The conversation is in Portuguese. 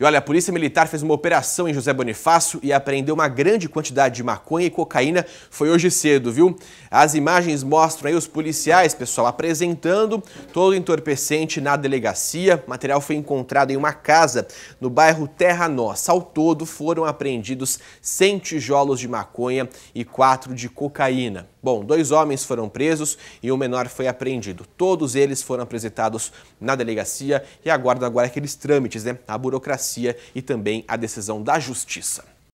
E olha, a Polícia Militar fez uma operação em José Bonifácio e apreendeu uma grande quantidade de maconha e cocaína. Foi hoje cedo, viu? As imagens mostram aí os policiais, pessoal, apresentando todo o entorpecente na delegacia. O material foi encontrado em uma casa no bairro Terra Nossa. Ao todo, foram apreendidos 100 tijolos de maconha e 4 de cocaína. Bom, dois homens foram presos e um menor foi apreendido. Todos eles foram apresentados na delegacia e aguardam agora aqueles trâmites, né? A burocracia e também a decisão da justiça.